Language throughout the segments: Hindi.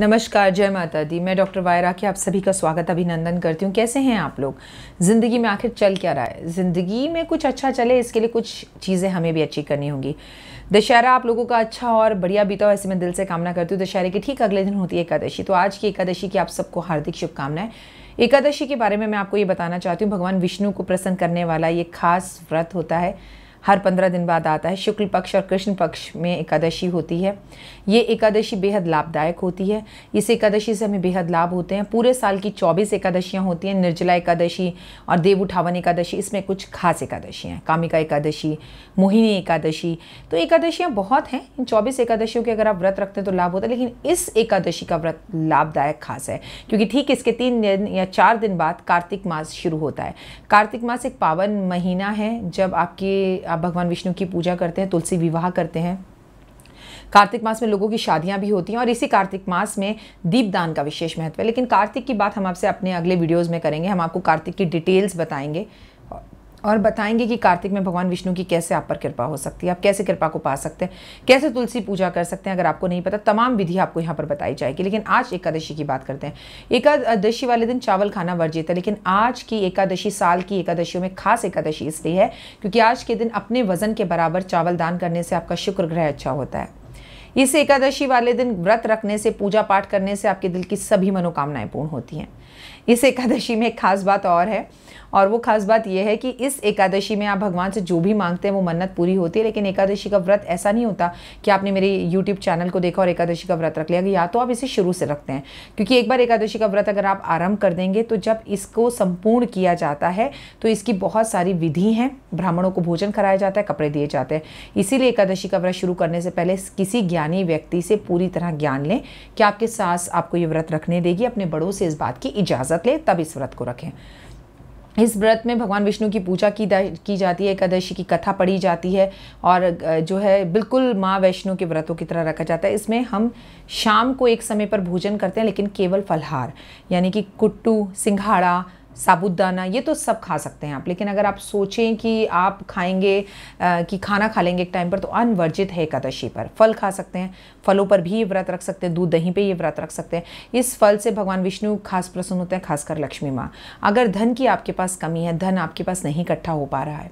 नमस्कार जय माता दी मैं डॉक्टर वायरा के आप सभी का स्वागत अभिनंदन करती हूँ कैसे हैं आप लोग ज़िंदगी में आखिर चल क्या रहा है ज़िंदगी में कुछ अच्छा चले इसके लिए कुछ चीज़ें हमें भी अच्छी करनी होंगी दशहरा आप लोगों का अच्छा और बढ़िया बीता हो ऐसे मैं दिल से कामना करती हूँ दशहरे के ठीक अगले दिन होती है एकादशी तो आज की एकादशी की आप सबको हार्दिक शुभकामनाएं एकादशी के बारे में मैं आपको ये बताना चाहती हूँ भगवान विष्णु को प्रसन्न करने वाला ये खास व्रत होता है हर पंद्रह दिन बाद आता है शुक्ल पक्ष और कृष्ण पक्ष में एकादशी होती है ये एकादशी बेहद लाभदायक होती है इस एकादशी से हमें बेहद लाभ होते हैं पूरे साल की चौबीस एकादशियाँ होती हैं निर्जला एकादशी और देव उठावन एकादशी इसमें कुछ खास एकादशियाँ हैं कामिका एकादशी मोहिनी एकादशी तो एकादशियाँ बहुत हैं इन चौबीस एकादशियों के अगर आप व्रत रखते हैं तो लाभ होता है लेकिन इस एकादशी का व्रत लाभदायक खास है क्योंकि ठीक इसके तीन दिन या चार दिन बाद कार्तिक मास शुरू होता है कार्तिक मास एक पावन महीना है जब आपके आप भगवान विष्णु की पूजा करते हैं तुलसी विवाह करते हैं कार्तिक मास में लोगों की शादियां भी होती हैं और इसी कार्तिक मास में दीपदान का विशेष महत्व है लेकिन कार्तिक की बात हम आपसे अपने अगले वीडियोज़ में करेंगे हम आपको कार्तिक की डिटेल्स बताएंगे और बताएंगे कि कार्तिक में भगवान विष्णु की कैसे आप पर कृपा हो सकती है आप कैसे कृपा को पा सकते हैं कैसे तुलसी पूजा कर सकते हैं अगर आपको नहीं पता तमाम विधि आपको यहाँ पर बताई जाएगी लेकिन आज एकादशी की बात करते हैं एकादशी वाले दिन चावल खाना वर्जित है लेकिन आज की एकादशी साल की एकादशियों में खास एकादशी इसलिए है क्योंकि आज के दिन अपने वजन के बराबर चावल दान करने से आपका शुक्र ग्रह अच्छा होता है इस एकादशी वाले दिन व्रत रखने से पूजा पाठ करने से आपके दिल की सभी मनोकामनाएं पूर्ण होती हैं इस एकादशी में एक खास बात और है और वो खास बात यह है कि इस एकादशी में आप भगवान से जो भी मांगते हैं वो मन्नत पूरी होती है लेकिन एकादशी का व्रत ऐसा नहीं होता कि आपने मेरे यूट्यूब चैनल को देखा और एकादशी का व्रत रख लिया या तो आप इसे शुरू से रखते हैं क्योंकि एक बार एकादशी का व्रत अगर आप आरंभ कर देंगे तो जब इसको संपूर्ण किया जाता है तो इसकी बहुत सारी विधि हैं ब्राह्मणों को भोजन कराया जाता है कपड़े दिए जाते हैं इसीलिए एकादशी का व्रत शुरू करने से पहले किसी ज्ञान जाने व्यक्ति से पूरी तरह ज्ञान लें कि आपके सास आपको ये व्रत रखने देगी अपने बड़ों से इस बात की इजाज़त लें तब इस व्रत को रखें इस व्रत में भगवान विष्णु की पूजा की की जाती है एकादशी की कथा पढ़ी जाती है और जो है बिल्कुल माँ वैष्णो के व्रतों की तरह रखा जाता है इसमें हम शाम को एक समय पर भोजन करते हैं लेकिन केवल फलहार यानी कि कुट्टू सिंघाड़ा साबुदाना ये तो सब खा सकते हैं आप लेकिन अगर आप सोचें कि आप खाएंगे आ, कि खाना खा लेंगे एक टाइम पर तो अनवर्जित है एकादशी पर फल खा सकते हैं फलों पर भी ये व्रत रख सकते हैं दूध दही पे ये व्रत रख सकते हैं इस फल से भगवान विष्णु खास प्रसन्न होते हैं खासकर लक्ष्मी माँ अगर धन की आपके पास कमी है धन आपके पास नहीं इकट्ठा हो पा रहा है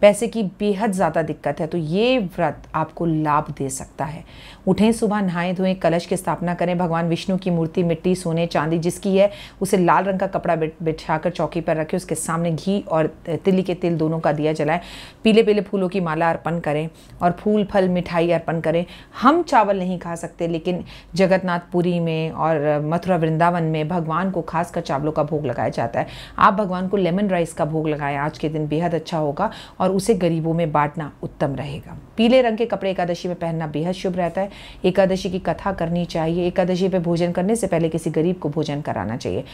पैसे की बेहद ज़्यादा दिक्कत है तो ये व्रत आपको लाभ दे सकता है उठें सुबह नहाएं धोएं कलश की स्थापना करें भगवान विष्णु की मूर्ति मिट्टी सोने चांदी जिसकी है उसे लाल रंग का कपड़ा बिछा कर चौकी पर रखें उसके सामने घी और तिली के तिल दोनों का दिया जलाएं पीले पीले फूलों की माला अर्पण करें और फूल फल मिठाई अर्पण करें हम चावल नहीं खा सकते लेकिन जगतनाथपुरी में और मथुरा वृंदावन में भगवान को खासकर चावलों का भोग लगाया जाता है आप भगवान को लेमन राइस का भोग लगाएं आज के दिन बेहद अच्छा होगा और उसे गरीबों में बांटना उत्तम रहेगा पीले रंग के कपड़े एकादशी में पहनना बेहद शुभ रहता है एकादशी की कथा करनी चाहिए एकादशी पर भोजन करने से पहले किसी गरीब को भोजन कराना चाहिए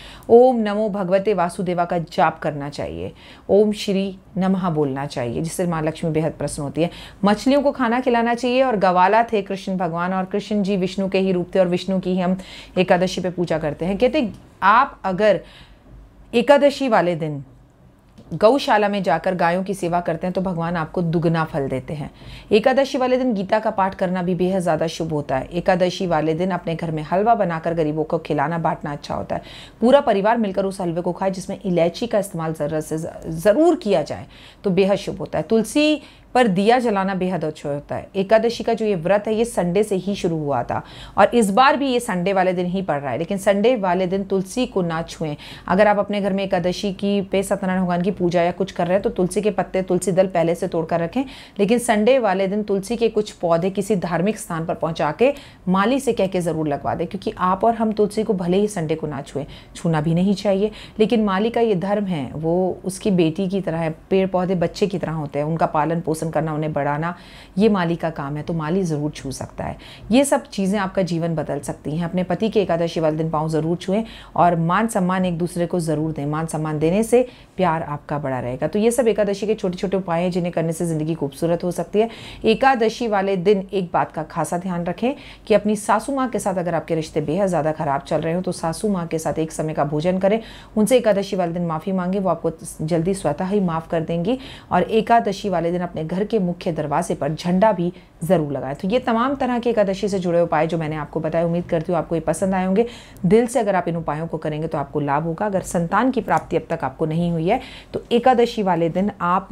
ओम नमो भगवते वासुदेवा का जाप करना चाहिए ओम श्री नमः बोलना चाहिए जिससे माँ लक्ष्मी बेहद प्रसन्न होती है मछलियों को खाना खिलाना चाहिए और गवाला थे कृष्ण भगवान और कृष्ण जी विष्णु के ही रूप थे और विष्णु की ही हम एकादशी पर पूजा करते हैं कहते आप अगर एकादशी वाले दिन गौशाला में जाकर गायों की सेवा करते हैं तो भगवान आपको दुगना फल देते हैं एकादशी वाले दिन गीता का पाठ करना भी बेहद ज़्यादा शुभ होता है एकादशी वाले दिन अपने घर में हलवा बनाकर गरीबों को खिलाना बांटना अच्छा होता है पूरा परिवार मिलकर उस हलवे को खाए जिसमें इलायची का इस्तेमाल ज़रूरत से ज़रूर किया जाए तो बेहद शुभ होता है तुलसी पर दिया जलाना बेहद अच्छा होता है एकादशी का जो ये व्रत है ये संडे से ही शुरू हुआ था और इस बार भी ये संडे वाले दिन ही पड़ रहा है लेकिन संडे वाले दिन तुलसी को ना छुएं अगर आप अपने घर में एकादशी की पे सत्यनारायण भगवान की पूजा या कुछ कर रहे हैं तो तुलसी के पत्ते तुलसी दल पहले से तोड़कर रखें लेकिन संडे वाले दिन तुलसी के कुछ पौधे किसी धार्मिक स्थान पर पहुँचा के माली से कह के ज़रूर लगवा दें क्योंकि आप और हम तुलसी को भले ही संडे को ना छुएं छूना भी नहीं चाहिए लेकिन माली का ये धर्म है वो उसकी बेटी की तरह है पेड़ पौधे बच्चे की तरह होते हैं उनका पालन पोषण खत्म करना उन्हें बढ़ाना ये माली का काम है तो माली ज़रूर छू सकता है ये सब चीज़ें आपका जीवन बदल सकती हैं अपने पति के एकादशी वाले दिन पाँव ज़रूर छुएँ और मान सम्मान एक दूसरे को ज़रूर दें मान सम्मान देने से प्यार आपका बड़ा रहेगा तो ये सब एकादशी के छोटे छोटे उपाय हैं जिन्हें करने से ज़िंदगी खूबसूरत हो सकती है एकादशी वाले दिन एक बात का खासा ध्यान रखें कि अपनी सासू माँ के साथ अगर आपके रिश्ते बेहद ज़्यादा ख़राब चल रहे हो तो सासू माँ के साथ एक समय का भोजन करें उनसे एकादशी वाले दिन माफ़ी मांगें वो आपको जल्दी स्वतः ही माफ़ कर देंगी और एकादशी वाले दिन अपने घर के मुख्य दरवाजे पर झंडा भी ज़रूर लगाएं तो ये तमाम तरह के एकादशी से जुड़े उपाय जो मैंने आपको बताए उम्मीद करती हूँ आपको ये पसंद आए होंगे दिल से अगर आप इन उपायों को करेंगे तो आपको लाभ होगा अगर संतान की प्राप्ति अब तक आपको नहीं हुई है तो एकादशी वाले दिन आप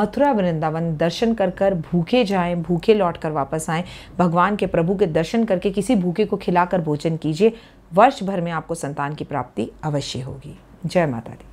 मथुरा वृंदावन दर्शन कर कर भूखे जाएँ भूखे लौट कर वापस आएँ भगवान के प्रभु के दर्शन करके किसी भूखे को खिलाकर भोजन कीजिए वर्ष भर में आपको संतान की प्राप्ति अवश्य होगी जय माता दी